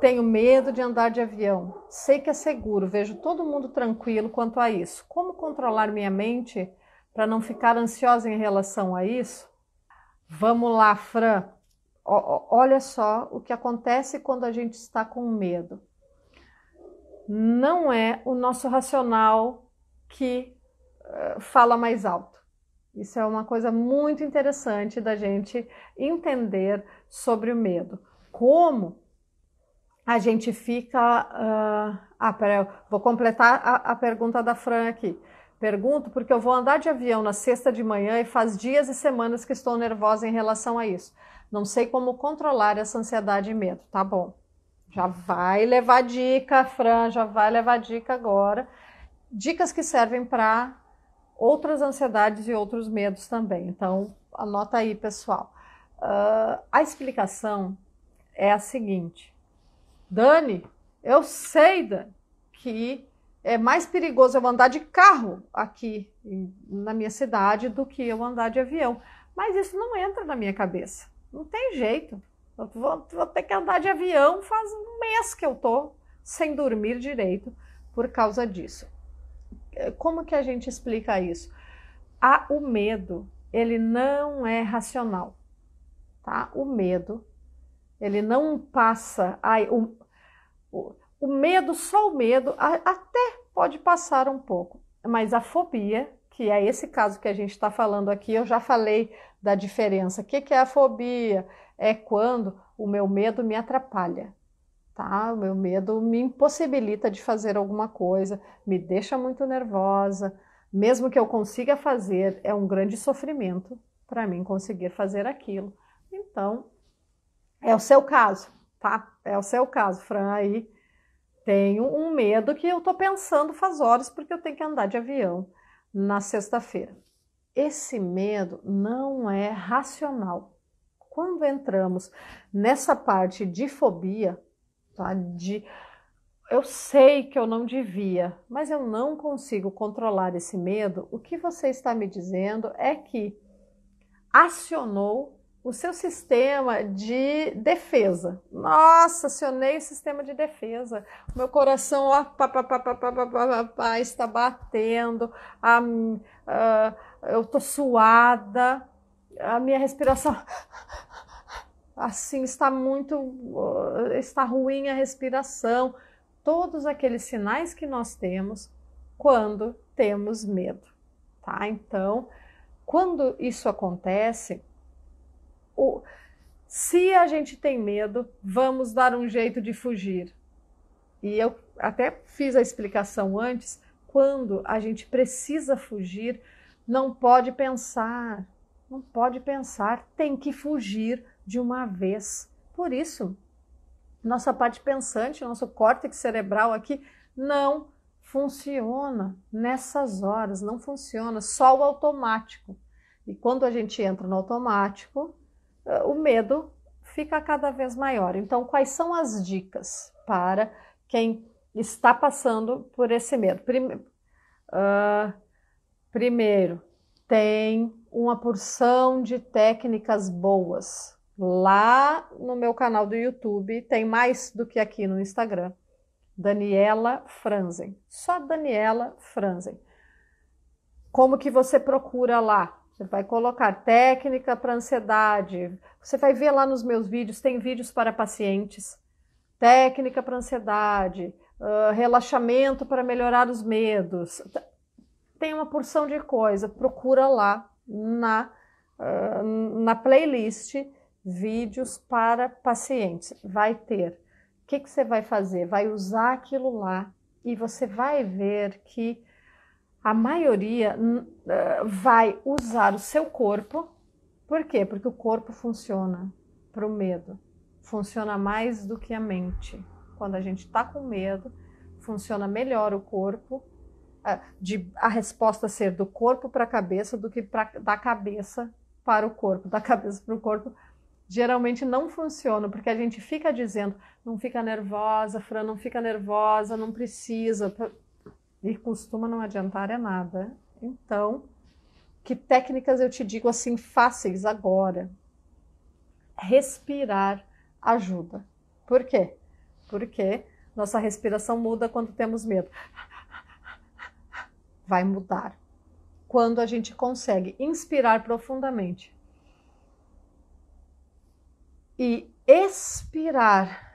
Tenho medo de andar de avião. Sei que é seguro, vejo todo mundo tranquilo quanto a isso. Como controlar minha mente para não ficar ansiosa em relação a isso? Vamos lá, Fran. O, olha só o que acontece quando a gente está com medo. Não é o nosso racional que uh, fala mais alto. Isso é uma coisa muito interessante da gente entender sobre o medo. Como a gente fica. Uh... ah, peraí, vou completar a, a pergunta da Fran aqui. Pergunto porque eu vou andar de avião na sexta de manhã e faz dias e semanas que estou nervosa em relação a isso. Não sei como controlar essa ansiedade e medo. Tá bom. Já vai levar dica, Fran, já vai levar dica agora. Dicas que servem para outras ansiedades e outros medos também. Então, anota aí, pessoal. Uh, a explicação é a seguinte: Dani, eu sei Dani, que é mais perigoso eu andar de carro aqui na minha cidade do que eu andar de avião. Mas isso não entra na minha cabeça. Não tem jeito. Eu vou, vou ter que andar de avião faz um mês que eu tô sem dormir direito por causa disso. É, como que a gente explica isso? Ah, o medo, ele não é racional, tá? O medo, ele não passa... Ai, o, o, medo, só o medo, a, até pode passar um pouco, mas a fobia, que é esse caso que a gente está falando aqui, eu já falei da diferença. O que, que é a fobia? É quando o meu medo me atrapalha, tá? O meu medo me impossibilita de fazer alguma coisa, me deixa muito nervosa. Mesmo que eu consiga fazer, é um grande sofrimento para mim conseguir fazer aquilo. Então, é o seu caso tá? É, é o seu caso, Fran, aí tenho um medo que eu tô pensando faz horas porque eu tenho que andar de avião na sexta-feira. Esse medo não é racional. Quando entramos nessa parte de fobia, tá? De eu sei que eu não devia, mas eu não consigo controlar esse medo. O que você está me dizendo é que acionou o seu sistema de defesa. Nossa, acionei o sistema de defesa. Meu coração ó, pá, pá, pá, pá, pá, pá, pá, pá, está batendo, a, a, ah, eu estou suada, a minha respiração assim está muito está ruim a respiração. Todos aqueles sinais que nós temos quando temos medo, tá? Então, quando isso acontece, o... se a gente tem medo, vamos dar um jeito de fugir. E eu até fiz a explicação antes, quando a gente precisa fugir, não pode pensar, não pode pensar, tem que fugir de uma vez. Por isso, nossa parte pensante, nosso córtex cerebral aqui não funciona nessas horas, não funciona, só o automático. E quando a gente entra no automático, o medo fica cada vez maior. Então, quais são as dicas para quem está passando por esse medo? Prime uh, primeiro, tem uma porção de técnicas boas. Lá no meu canal do YouTube, tem mais do que aqui no Instagram. Daniela Franzen. Só Daniela Franzen. Como que você procura lá? Você vai colocar técnica para ansiedade. Você vai ver lá nos meus vídeos, tem vídeos para pacientes. Técnica para ansiedade, uh, relaxamento para melhorar os medos. Tem uma porção de coisa. Procura lá na, uh, na playlist vídeos para pacientes. Vai ter. O que, que você vai fazer? Vai usar aquilo lá e você vai ver que a maioria uh, vai usar o seu corpo. Por quê? Porque o corpo funciona para o medo. Funciona mais do que a mente. Quando a gente está com medo, funciona melhor o corpo, uh, de a resposta ser do corpo para a cabeça do que pra, da cabeça para o corpo. Da cabeça para o corpo, geralmente não funciona, porque a gente fica dizendo, não fica nervosa, Fran, não fica nervosa, não precisa e costuma não adiantar é nada. Então, que técnicas eu te digo assim fáceis agora? Respirar ajuda. Por quê? Porque nossa respiração muda quando temos medo. Vai mudar. Quando a gente consegue inspirar profundamente e expirar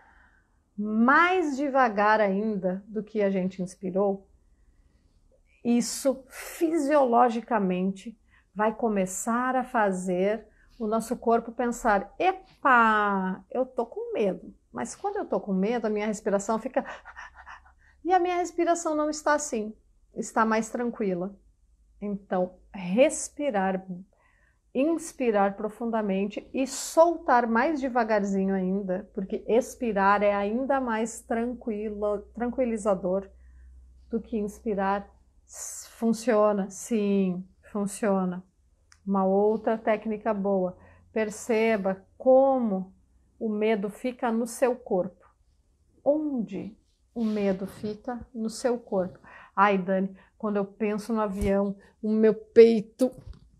mais devagar ainda do que a gente inspirou, isso fisiologicamente vai começar a fazer o nosso corpo pensar: epa, eu tô com medo. Mas quando eu tô com medo, a minha respiração fica. E a minha respiração não está assim, está mais tranquila. Então, respirar, inspirar profundamente e soltar mais devagarzinho ainda, porque expirar é ainda mais tranquilo, tranquilizador do que inspirar Funciona, sim, funciona. Uma outra técnica boa. Perceba como o medo fica no seu corpo. Onde o medo fica no seu corpo. Ai, Dani, quando eu penso no avião, o meu peito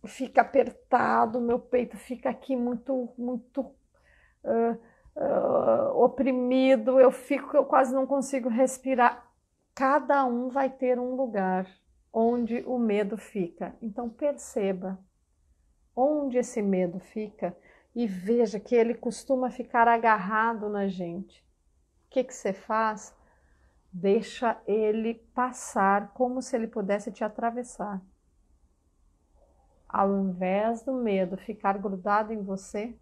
fica apertado, o meu peito fica aqui muito, muito uh, uh, oprimido, eu fico, eu quase não consigo respirar. Cada um vai ter um lugar onde o medo fica. Então perceba onde esse medo fica e veja que ele costuma ficar agarrado na gente. O que, que você faz? Deixa ele passar como se ele pudesse te atravessar. Ao invés do medo ficar grudado em você,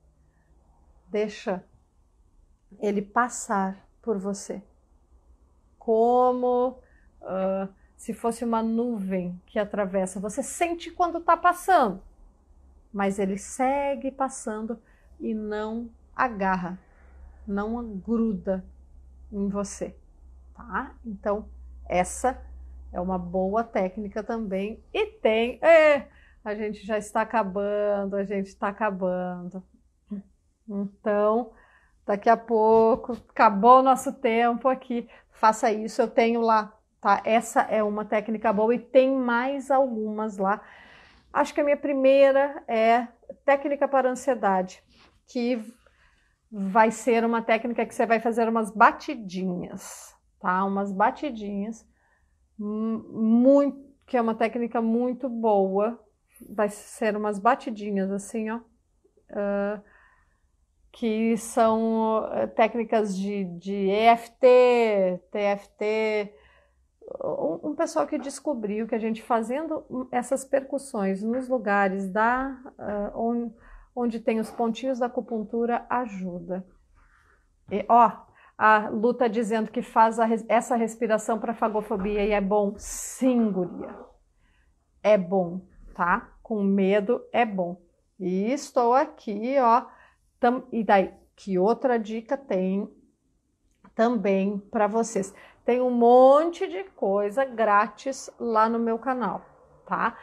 deixa ele passar por você como uh, se fosse uma nuvem que atravessa. Você sente quando está passando, mas ele segue passando e não agarra, não gruda em você, tá? Então, essa é uma boa técnica também. E tem. É, a gente já está acabando, a gente está acabando. Então, daqui a pouco, acabou o nosso tempo aqui. Faça isso, eu tenho lá, tá? Essa é uma técnica boa e tem mais algumas lá. Acho que a minha primeira é técnica para ansiedade, que vai ser uma técnica que você vai fazer umas batidinhas, tá? Umas batidinhas, hum, muito, que é uma técnica muito boa. Vai ser umas batidinhas assim, ó. Uh, que são eh, técnicas de, de EFT, TFT, um pessoal que descobriu que a gente fazendo essas percussões nos lugares da eh, onde, onde tem os pontinhos da acupuntura ajuda. E, ó, a Lu tá dizendo que faz a, essa respiração para fagofobia e é bom. Sim, guria. É bom, tá? Com medo é bom. E estou aqui, ó, Tam, e daí, que outra dica tem também para vocês? Tem um monte de coisa grátis lá no meu canal, tá?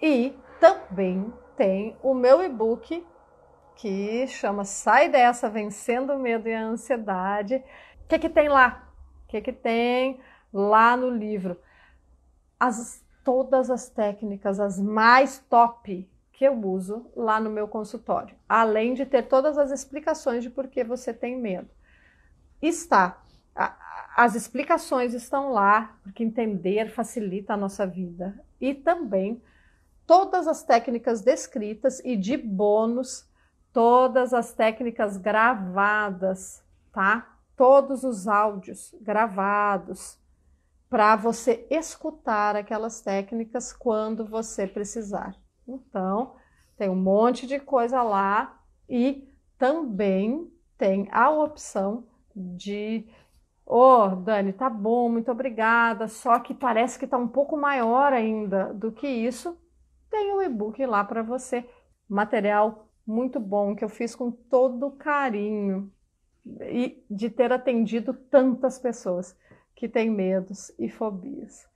E também tem o meu e-book que chama Sai dessa vencendo o medo e a ansiedade. O que que tem lá? O que que tem lá no livro? As todas as técnicas, as mais top que eu uso lá no meu consultório, além de ter todas as explicações de por que você tem medo. Está. As explicações estão lá, porque entender facilita a nossa vida. E também todas as técnicas descritas e de bônus, todas as técnicas gravadas, tá? todos os áudios gravados para você escutar aquelas técnicas quando você precisar. Então, tem um monte de coisa lá e também tem a opção de Ô, oh, Dani, tá bom, muito obrigada. Só que parece que tá um pouco maior ainda do que isso. Tem o um e-book lá para você. Material muito bom que eu fiz com todo carinho e de ter atendido tantas pessoas que têm medos e fobias.